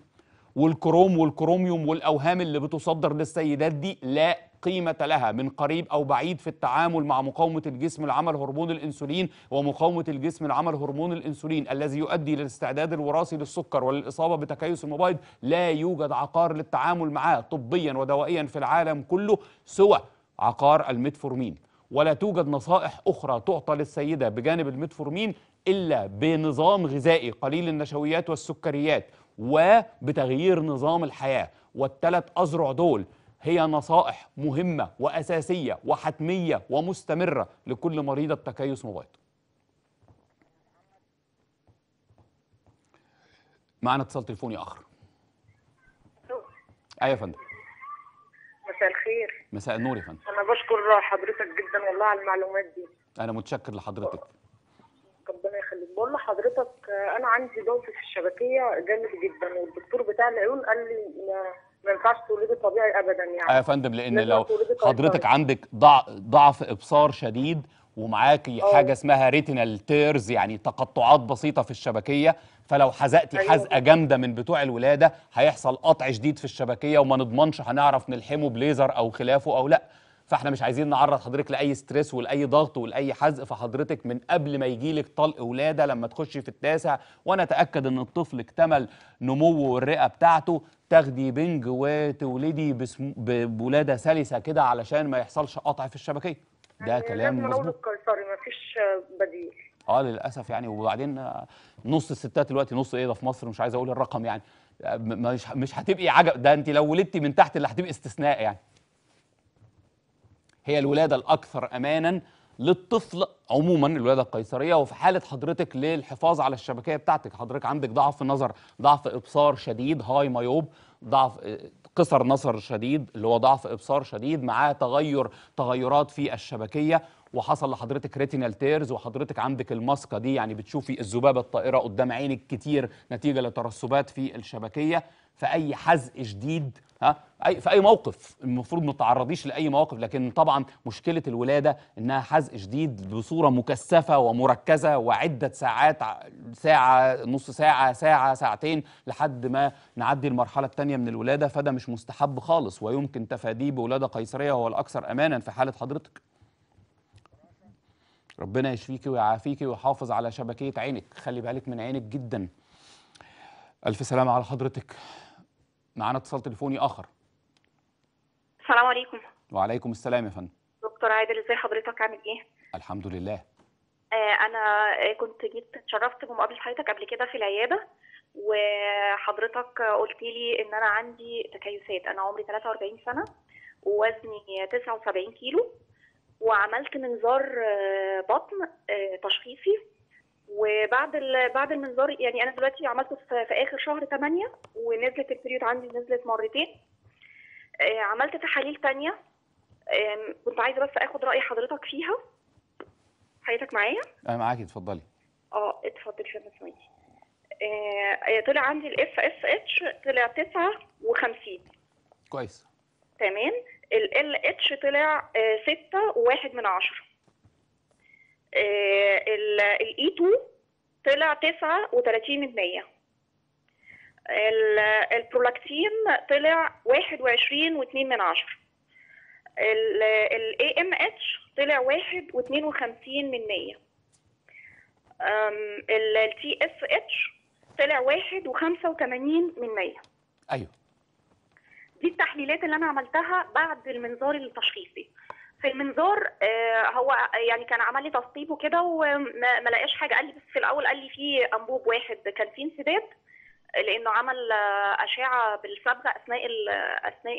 والكروم والكروميوم والأوهام اللي بتصدر للسيدات دي لا قيمة لها من قريب أو بعيد في التعامل مع مقاومة الجسم لعمل هرمون الأنسولين ومقاومة الجسم لعمل هرمون الأنسولين الذي يؤدي للاستعداد الوراثي للسكر وللإصابة بتكيس المبايض لا يوجد عقار للتعامل معه طبيا ودوائيا في العالم كله سوى عقار الميتفورمين ولا توجد نصائح أخرى تعطى للسيدة بجانب الميتفورمين إلا بنظام غذائي قليل النشويات والسكريات وبتغيير نظام الحياة والثلاث أزرع دول هي نصائح مهمة وأساسية وحتمية ومستمرة لكل مريضة تكيس مبيض معنا اتصال تليفوني آخر أيوة يا فندم مساء الخير مساء النور يا فندم أنا بشكر حضرتك جدا والله على المعلومات دي أنا متشكر لحضرتك ربنا يخليك بقول لحضرتك انا عندي ضعف في الشبكيه جامد جدا والدكتور بتاع العيون قال لي ما ينفعش تولدي طبيعي ابدا يعني آه يا فندم لان لو حضرتك عندك ضعف ابصار شديد ومعاكي أوه. حاجه اسمها ريتينال تيرز يعني تقطعات بسيطه في الشبكيه فلو حزقتي أيوة. حزقه جامده من بتوع الولاده هيحصل قطع شديد في الشبكيه وما نضمنش هنعرف نلحمه بليزر او خلافه او لا فاحنا مش عايزين نعرض حضرتك لاي ستريس ولاي ضغط ولاي حزق فحضرتك من قبل ما يجيلك طلق ولاده لما تخشي في التاسع وانا اتاكد ان الطفل اكتمل نموه والرئه بتاعته تاخدي بنج وتولدي بولاده سلسه كده علشان ما يحصلش قطع في الشبكيه ده يعني كلام مظبوط القيصري مفيش بديل اه للاسف يعني وبعدين نص الستات دلوقتي نص ايه ده في مصر مش عايز اقول الرقم يعني مش مش هتبقي عجب ده انت لو ولدتي من تحت اللي هتبقي استثناء يعني هي الولاده الاكثر امانا للطفل عموما الولاده القيصريه وفي حاله حضرتك للحفاظ على الشبكيه بتاعتك حضرتك عندك ضعف نظر ضعف ابصار شديد هاي مايوب ضعف قصر نظر شديد اللي هو ضعف ابصار شديد معاه تغير تغيرات في الشبكيه وحصل لحضرتك ريتينال تيرز وحضرتك عندك الماسكه دي يعني بتشوفي الذبابه الطائره قدام عينك كتير نتيجه لترسبات في الشبكيه فاي حزق شديد ها اي في اي موقف المفروض ما تتعرضيش لاي مواقف لكن طبعا مشكله الولاده انها حزق شديد بصوره مكثفه ومركزه وعده ساعات ساعه نص ساعه ساعه ساعتين لحد ما نعدي المرحله الثانيه من الولاده فده مش مستحب خالص ويمكن تفاديه بولاده قيصريه هو الاكثر امانا في حاله حضرتك ربنا يشفيكي ويعافيكي ويحافظ على شبكيه عينك خلي بالك من عينك جدا الف سلامه على حضرتك معانا اتصال تليفوني اخر السلام عليكم وعليكم السلام يا فندم دكتور عادل ازي حضرتك عامل ايه الحمد لله آه انا كنت جيت اتشرفت بمقابله حضرتك قبل كده في العياده وحضرتك قلت لي ان انا عندي تكيسات انا عمري 43 سنه ووزني 79 كيلو وعملت منظار آه، بطن آه، تشخيصي وبعد بعد المنظار يعني انا دلوقتي عملته في, في اخر شهر 8 ونزلت البريود عندي نزلت مرتين آه، عملت تحاليل تانية كنت عايزه بس اخد راي حضرتك فيها حضرتك معايا انا معاكي اتفضلي اه اتفضلي يا فندم آه، آه، طلع عندي الاف اس اتش طلع 59 كويس تمام ال ال اتش طلع 6 و1 من 10 آه، الاي 2 e طلع 39 جنيه البرولاكتين طلع 21 واتنين من عشرة الاي ام اتش طلع واحد واتنين وخمسين من مية التي اس اتش طلع واحد وخمسة وتمانين من مية ايوه دي التحليلات اللي انا عملتها بعد المنظار التشخيصي في المنظار آه، هو يعني كان عمل لي تصطيب وكده وما لقاش حاجه قال لي بس في الاول قال لي في انبوب واحد كان فيه انسداد لانه عمل اشعه بالصبغه اثناء اثناء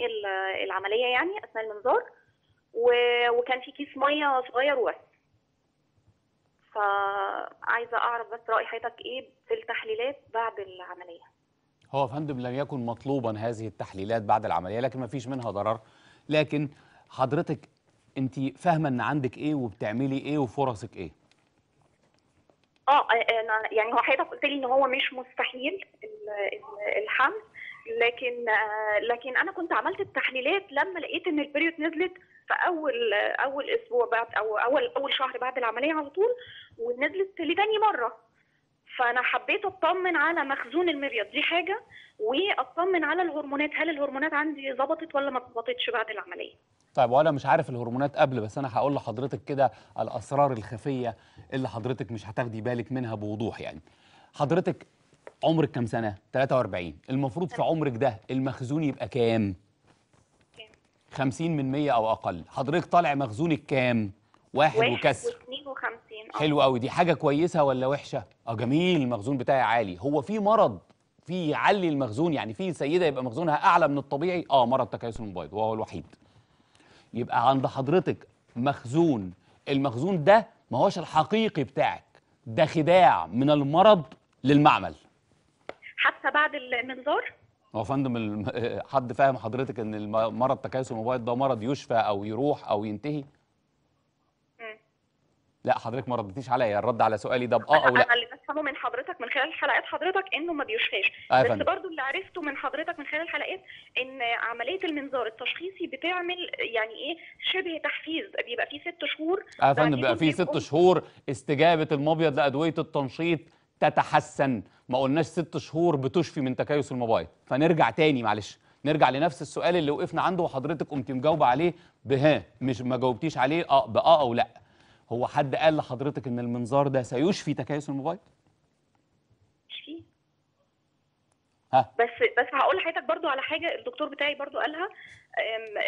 العمليه يعني اثناء المنظار وكان في كيس ميه صغير وبس فعايزه اعرف بس راي حضرتك ايه في التحليلات بعد العمليه هو فندم لم يكن مطلوبا هذه التحليلات بعد العمليه لكن ما فيش منها ضرر لكن حضرتك انت فاهمه ان عندك ايه وبتعملي ايه وفرصك ايه اه،, آه،, اه انا يعني هو حضرتك قلت لي ان هو مش مستحيل الحمل لكن آه، لكن انا كنت عملت التحليلات لما لقيت ان البريود نزلت في اول اول اسبوع بعد او اول اول شهر بعد العمليه على طول ونزلت لتاني مره فانا حبيت اطمن على مخزون المبيض دي حاجه واطمن على الهرمونات هل الهرمونات عندي ظبطت ولا ما ظبطتش بعد العمليه طيب وانا مش عارف الهرمونات قبل بس انا هقول لحضرتك كده الاسرار الخفيه اللي حضرتك مش هتاخدي بالك منها بوضوح يعني حضرتك عمرك كام سنه 43 المفروض في عمرك ده المخزون يبقى كام 50 من 100 او اقل حضرتك طالع مخزونك كام واحد, واحد وكسر 52 آه. حلو قوي دي حاجه كويسه ولا وحشه اه جميل المخزون بتاعي عالي هو في مرض في يعلي المخزون يعني في سيده يبقى مخزونها اعلى من الطبيعي اه مرض تكيس المبيض وهو الوحيد يبقى عند حضرتك مخزون المخزون ده ما هوش الحقيقي بتاعك ده خداع من المرض للمعمل حتى بعد المنظار هو فندم (laughs) حد فاهم حضرتك ان مرض تكيس الموبايل ده مرض يشفى او يروح او ينتهي لا حضرتك ما ردتيش عليا الرد على سؤالي ده باه او لا افهمه من حضرتك من خلال حلقات حضرتك انه ما بيشفاش آه بس برضو اللي عرفته من حضرتك من خلال الحلقات ان عمليه المنظار التشخيصي بتعمل يعني ايه شبه تحفيز بيبقى فيه ست شهور آه يا فندم بيبقى فيه ست شهور استجابه المبيض لادويه التنشيط تتحسن ما قلناش ست شهور بتشفي من تكيس المبايض فنرجع تاني معلش نرجع لنفس السؤال اللي وقفنا عنده وحضرتك قمت مجاوبه عليه بها مش ما جاوبتيش عليه اه باه او لا هو حد قال لحضرتك ان المنظار ده سيشفي تكيس الموبايل ها. بس بس هقول لحضرتك برضو على حاجه الدكتور بتاعي برضو قالها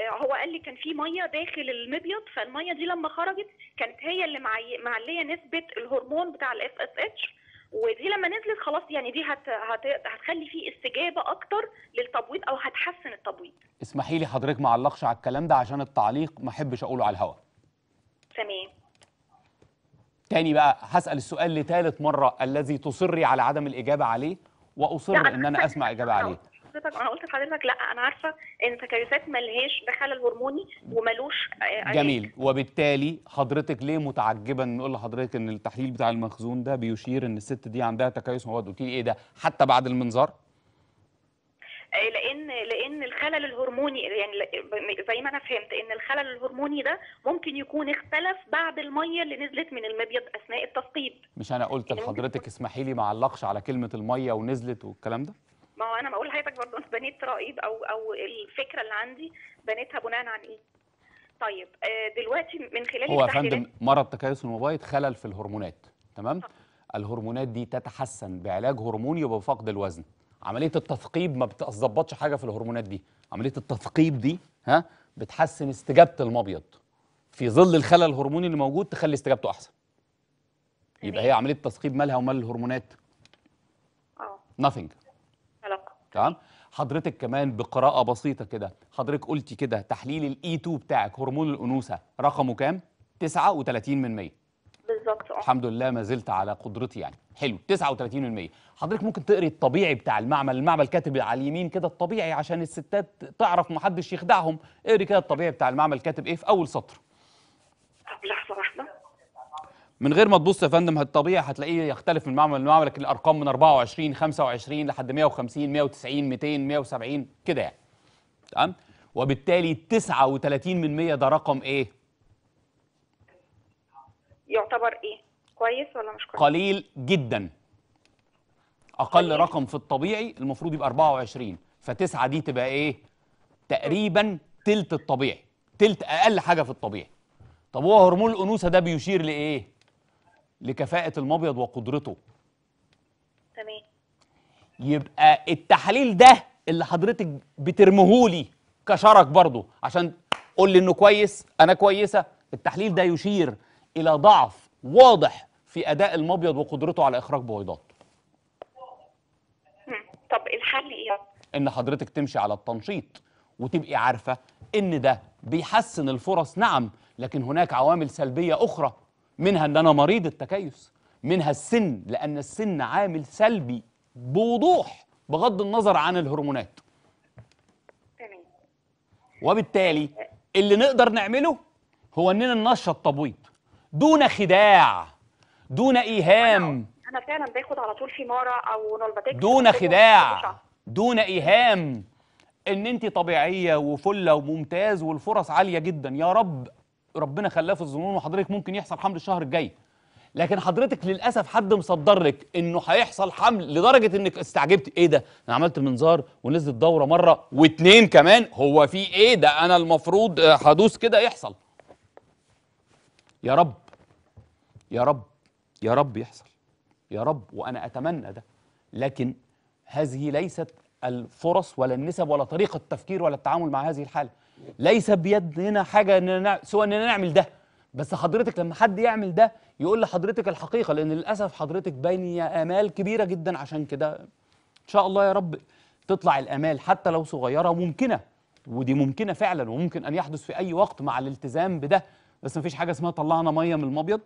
هو قال لي كان في ميه داخل المبيض فالميه دي لما خرجت كانت هي اللي معليه نسبه الهرمون بتاع الاف اس اتش ودي لما نزلت خلاص يعني دي هت... هت... هتخلي فيه استجابه اكتر للتبويض او هتحسن التبويض اسمحي لي حضرتك ما علقش على الكلام ده عشان التعليق ما احبش اقوله على الهواء تمام تاني بقى هسال السؤال لثالث مره الذي تصري على عدم الاجابه عليه واصر ان انا اسمع اجابه عليه حضرتك انا قلت لحضرتك لا انا عارفه ان تكيسات ملهاش بخلل هرموني وملوش جميل وبالتالي حضرتك ليه متعجبه ان نقول لحضرتك ان التحليل بتاع المخزون ده بيشير ان الست دي عندها تكيس مواد قلت لي ايه ده حتى بعد المنظار آه، لان لان الخلل الهرموني يعني زي ما انا فهمت ان الخلل الهرموني ده ممكن يكون اختلف بعد الميه اللي نزلت من المبيض اثناء التثقيب مش انا قلت يعني لحضرتك اسمحي لي ما علقش على كلمه الميه ونزلت والكلام ده ما هو انا بقول لحضرتك برضه انا بنيت رايي او او الفكره اللي عندي بنيتها بناء عن ايه طيب آه، دلوقتي من خلال هو يا فندم مرض تكيس المبيض خلل في الهرمونات تمام طب. الهرمونات دي تتحسن بعلاج هرموني وبفقد الوزن عمليه التثقيب ما بتظبطش حاجه في الهرمونات دي عمليه التثقيب دي ها بتحسن استجابه المبيض في ظل الخلل الهرموني اللي موجود تخلي استجابته احسن يبقى هي عمليه التثقيب مالها ومال الهرمونات اه ناثينج تمام حضرتك كمان بقراءه بسيطه كده حضرتك قلتي كده تحليل الاي 2 e بتاعك هرمون الانوثه رقمه كام 39 من 100 بالظبط آه. الحمد لله ما زلت على قدرتي يعني حلو 39% حضرتك ممكن تقري الطبيعي بتاع المعمل المعمل كاتب على اليمين كده الطبيعي عشان الستات تعرف محدش يخدعهم اقري كده الطبيعي بتاع المعمل كاتب ايه في اول سطر طب لحظه واحده من غير ما تبص يا فندم الطبيعي هتلاقيه يختلف من معمل لمعمل لكن الارقام من 24 25 لحد 150 190 200 170 كده يعني تمام وبالتالي 39% ده رقم ايه يعتبر ايه كويس ولا مش كويس قليل جدا اقل قليل. رقم في الطبيعي المفروض يبقى 24 فتسعة دي تبقى ايه تقريبا تلت الطبيعي تلت اقل حاجه في الطبيعي طب هو هرمون الانوثه ده بيشير لايه لكفاءه المبيض وقدرته تمام يبقى التحليل ده اللي حضرتك بترمهولي كشرك برضه عشان قول لي انه كويس انا كويسه التحليل ده يشير الى ضعف واضح في اداء المبيض وقدرته على اخراج بويضات طب الحل ايه ان حضرتك تمشي على التنشيط وتبقي عارفه ان ده بيحسن الفرص نعم لكن هناك عوامل سلبيه اخرى منها ان انا مريض التكيس منها السن لان السن عامل سلبي بوضوح بغض النظر عن الهرمونات وبالتالي اللي نقدر نعمله هو اننا ننشط تبويض دون خداع دون ايهام انا فعلا باخد على طول حماره او نولباتيك دون خداع دون ايهام ان انت طبيعيه وفله وممتاز والفرص عاليه جدا يا رب ربنا خلاه في الظنون وحضرتك ممكن يحصل حمل الشهر الجاي لكن حضرتك للاسف حد مصدر لك انه هيحصل حمل لدرجه انك استعجبت ايه ده انا عملت منظار ونزلت دوره مره واتنين كمان هو في ايه ده انا المفروض آه، هدوس كده يحصل يا رب يا رب يا رب يحصل يا رب وأنا أتمنى ده لكن هذه ليست الفرص ولا النسب ولا طريقة التفكير ولا التعامل مع هذه الحالة ليس بيدنا حاجة إننا سوى إننا نعمل ده بس حضرتك لما حد يعمل ده يقول لحضرتك الحقيقة لأن للأسف حضرتك بيني آمال كبيرة جدا عشان كده إن شاء الله يا رب تطلع الآمال حتى لو صغيرة ممكنة ودي ممكنة فعلا وممكن أن يحدث في أي وقت مع الالتزام بده بس ما فيش حاجه اسمها طلعنا ميه من المبيض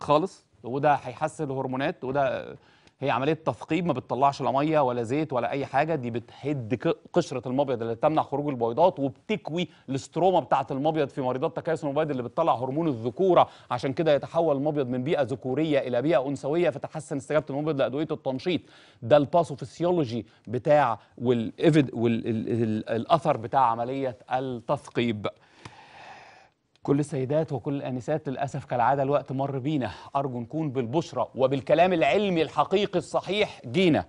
خالص وده هيحسن الهرمونات وده هي عمليه تثقيب ما بتطلعش لا ميه ولا زيت ولا اي حاجه دي بتهد قشره المبيض اللي تمنع خروج البويضات وبتكوي الاستروما بتاعه المبيض في مريضات تكيس المبيض اللي بتطلع هرمون الذكوره عشان كده يتحول المبيض من بيئه ذكوريه الى بيئه انثويه فتحسن استجابه المبيض لادويه التنشيط ده الباثوفيسيولوجي بتاع والاثر بتاع عمليه التثقيب كل السيدات وكل الانسات للاسف كالعاده الوقت مر بينا ارجو نكون بالبشرى وبالكلام العلمي الحقيقي الصحيح جينا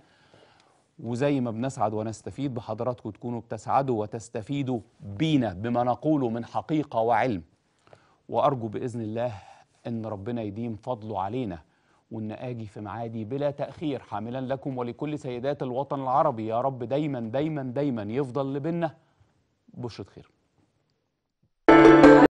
وزي ما بنسعد ونستفيد بحضراتكم تكونوا بتسعدوا وتستفيدوا بينا بما نقوله من حقيقه وعلم وارجو باذن الله ان ربنا يديم فضله علينا وان اجي في معادي بلا تاخير حاملا لكم ولكل سيدات الوطن العربي يا رب دايما دايما دايما يفضل لبنا بشرة خير